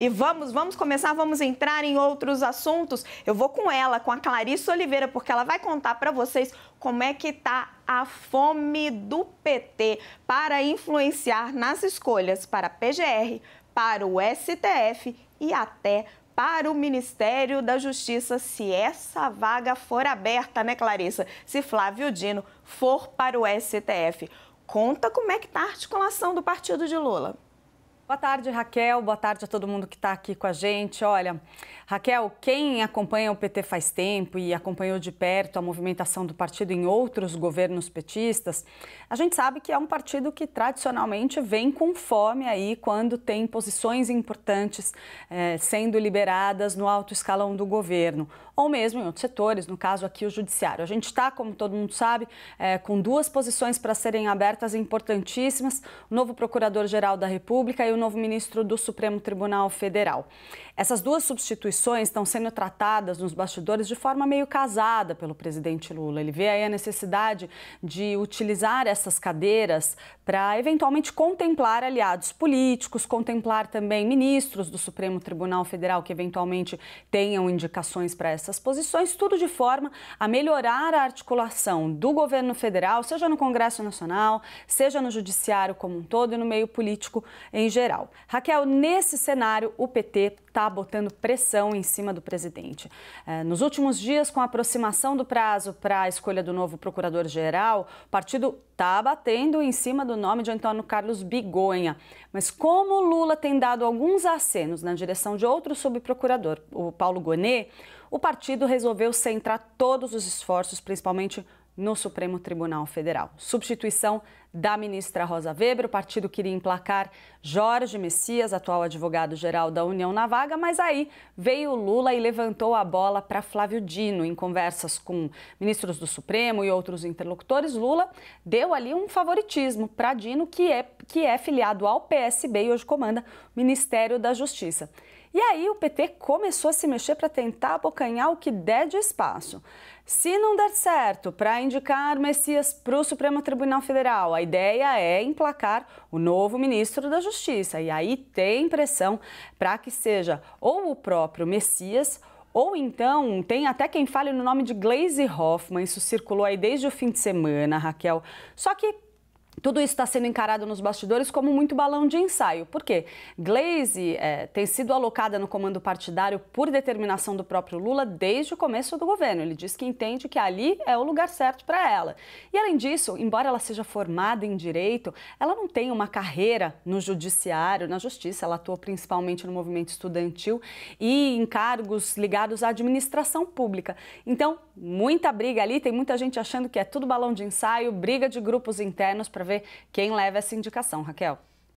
E vamos, vamos começar, vamos entrar em outros assuntos. Eu vou com ela, com a Clarissa Oliveira, porque ela vai contar para vocês como é que tá a fome do PT para influenciar nas escolhas para a PGR, para o STF e até para o Ministério da Justiça se essa vaga for aberta, né, Clarissa? Se Flávio Dino for para o STF. Conta como é que tá a articulação do partido de Lula. Boa tarde, Raquel. Boa tarde a todo mundo que está aqui com a gente. Olha, Raquel, quem acompanha o PT faz tempo e acompanhou de perto a movimentação do partido em outros governos petistas, a gente sabe que é um partido que tradicionalmente vem com fome aí quando tem posições importantes eh, sendo liberadas no alto escalão do governo, ou mesmo em outros setores, no caso aqui o judiciário. A gente está, como todo mundo sabe, eh, com duas posições para serem abertas importantíssimas: o novo procurador-geral da República e o novo ministro do Supremo Tribunal Federal. Essas duas substituições estão sendo tratadas nos bastidores de forma meio casada pelo presidente Lula. Ele vê aí a necessidade de utilizar essas cadeiras para eventualmente contemplar aliados políticos, contemplar também ministros do Supremo Tribunal Federal que eventualmente tenham indicações para essas posições, tudo de forma a melhorar a articulação do governo federal, seja no Congresso Nacional, seja no Judiciário como um todo e no meio político em geral federal. Raquel, nesse cenário, o PT está botando pressão em cima do presidente. É, nos últimos dias, com a aproximação do prazo para a escolha do novo procurador-geral, o partido está batendo em cima do nome de Antônio Carlos Bigonha. Mas como Lula tem dado alguns acenos na direção de outro subprocurador, o Paulo Gonet, o partido resolveu centrar todos os esforços, principalmente no Supremo Tribunal Federal. Substituição da ministra Rosa Weber, o partido queria emplacar Jorge Messias, atual advogado-geral da União na vaga, mas aí veio Lula e levantou a bola para Flávio Dino. Em conversas com ministros do Supremo e outros interlocutores, Lula deu ali um favoritismo para Dino, que é, que é filiado ao PSB e hoje comanda o Ministério da Justiça. E aí o PT começou a se mexer para tentar abocanhar o que der de espaço. Se não der certo para indicar Messias para o Supremo Tribunal Federal, a ideia é emplacar o novo ministro da Justiça. E aí tem pressão para que seja ou o próprio Messias ou então, tem até quem fale no nome de Glaze Hoffman, isso circulou aí desde o fim de semana, Raquel. Só que tudo isso está sendo encarado nos bastidores como muito balão de ensaio. Por quê? Glaze é, tem sido alocada no comando partidário por determinação do próprio Lula desde o começo do governo. Ele diz que entende que ali é o lugar certo para ela. E além disso, embora ela seja formada em direito, ela não tem uma carreira no judiciário, na justiça. Ela atua principalmente no movimento estudantil e em cargos ligados à administração pública. Então, muita briga ali. Tem muita gente achando que é tudo balão de ensaio, briga de grupos internos para ver quem leva essa indicação, Raquel.